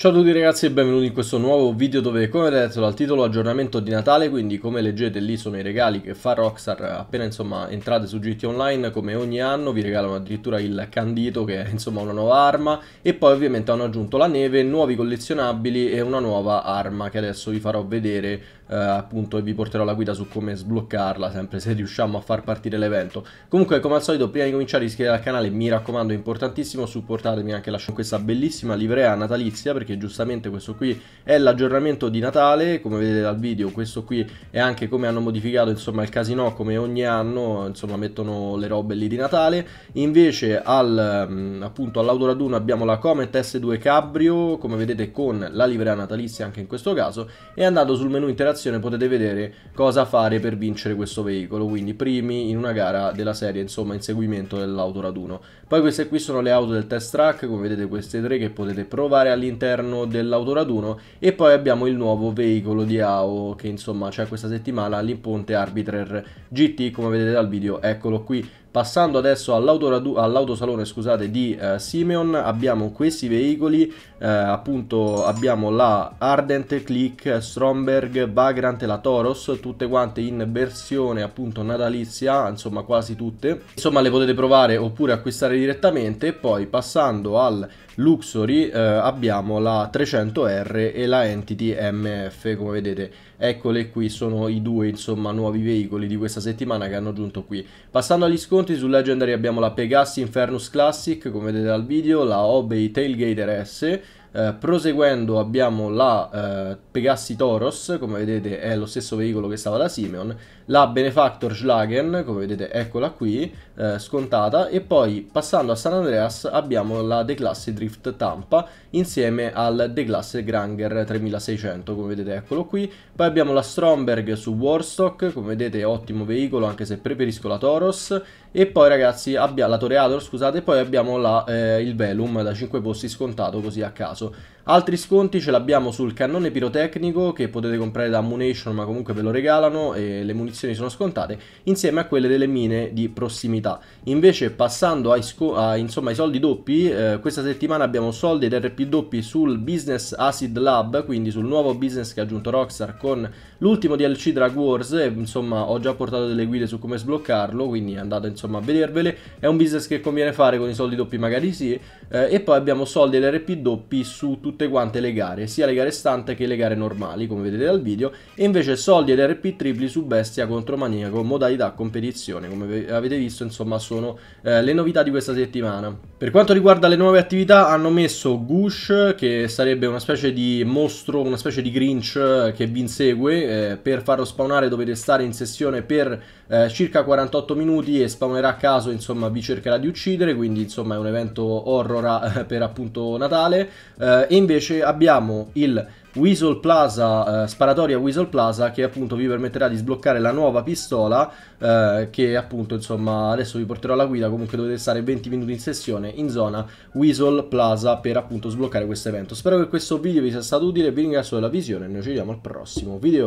Ciao a tutti ragazzi e benvenuti in questo nuovo video dove come detto dal titolo aggiornamento di Natale quindi come leggete lì sono i regali che fa Rockstar appena insomma entrate su GT Online come ogni anno vi regalano addirittura il candito che è insomma una nuova arma e poi ovviamente hanno aggiunto la neve, nuovi collezionabili e una nuova arma che adesso vi farò vedere eh, appunto e vi porterò la guida su come sbloccarla sempre se riusciamo a far partire l'evento comunque come al solito prima di cominciare iscrivetevi al canale mi raccomando è importantissimo supportatemi anche lasciando questa bellissima livrea natalizia perché perché giustamente questo qui è l'aggiornamento di Natale, come vedete dal video questo qui è anche come hanno modificato insomma il casino come ogni anno, insomma mettono le robe lì di Natale, invece al, mm, appunto all'autoraduno abbiamo la Comet S2 Cabrio, come vedete con la livrea natalizia anche in questo caso, e andando sul menu interazione potete vedere cosa fare per vincere questo veicolo, quindi primi in una gara della serie insomma inseguimento dell'autoraduno. Poi queste qui sono le auto del test track, come vedete queste tre che potete provare all'interno all'interno dell'autoraduno e poi abbiamo il nuovo veicolo di AO che insomma c'è questa settimana l'imponte Arbiter GT come vedete dal video eccolo qui Passando adesso all'autosalone scusate, di eh, Simeon abbiamo questi veicoli, eh, appunto abbiamo la Ardent, Click, Stromberg, Vagrant e la Toros, tutte quante in versione appunto natalizia, insomma quasi tutte. Insomma le potete provare oppure acquistare direttamente poi passando al Luxury eh, abbiamo la 300R e la Entity MF come vedete eccole qui sono i due insomma nuovi veicoli di questa settimana che hanno giunto qui passando agli scontri sconti su Legendary abbiamo la Pegassi Infernus Classic, come vedete dal video, la Obey Tailgater S, eh, proseguendo abbiamo la eh, Pegassi Toros, come vedete è lo stesso veicolo che stava da Simeon, la Benefactor Schlagen, come vedete eccola qui, eh, scontata, e poi passando a San Andreas abbiamo la Declasse Drift Tampa insieme al Declasse Granger 3600, come vedete eccolo qui, poi abbiamo la Stromberg su Warstock, come vedete ottimo veicolo anche se preferisco la Toros, e poi ragazzi abbiamo la Toreador, scusate, e poi abbiamo la, eh, il Velum da 5 posti scontato così a caso. 说 Altri sconti ce l'abbiamo sul cannone pirotecnico che potete comprare da Munition ma comunque ve lo regalano e le munizioni sono scontate insieme a quelle delle mine di prossimità. Invece passando ai, a, insomma, ai soldi doppi, eh, questa settimana abbiamo soldi ed RP doppi sul Business Acid Lab, quindi sul nuovo business che ha aggiunto Rockstar con l'ultimo DLC Drag Wars e, insomma ho già portato delle guide su come sbloccarlo, quindi andate insomma a vedervele. È un business che conviene fare con i soldi doppi magari sì. Eh, e poi abbiamo soldi ed RP doppi su tutti tutte quante le gare, sia le gare stante che le gare normali, come vedete dal video, e invece soldi ed RP tripli su bestia contro maniaco, modalità competizione, come avete visto insomma sono eh, le novità di questa settimana. Per quanto riguarda le nuove attività hanno messo Gush, che sarebbe una specie di mostro, una specie di Grinch eh, che vi insegue, eh, per farlo spawnare dovete stare in sessione per eh, circa 48 minuti e spawnerà a caso, insomma vi cercherà di uccidere, quindi insomma è un evento horror eh, per appunto Natale, eh, e invece abbiamo il Weasel Plaza, eh, sparatoria Weasel Plaza che appunto vi permetterà di sbloccare la nuova pistola eh, che appunto insomma adesso vi porterò alla guida comunque dovete stare 20 minuti in sessione in zona Weasel Plaza per appunto sbloccare questo evento. Spero che questo video vi sia stato utile, vi ringrazio della visione e noi ci vediamo al prossimo video.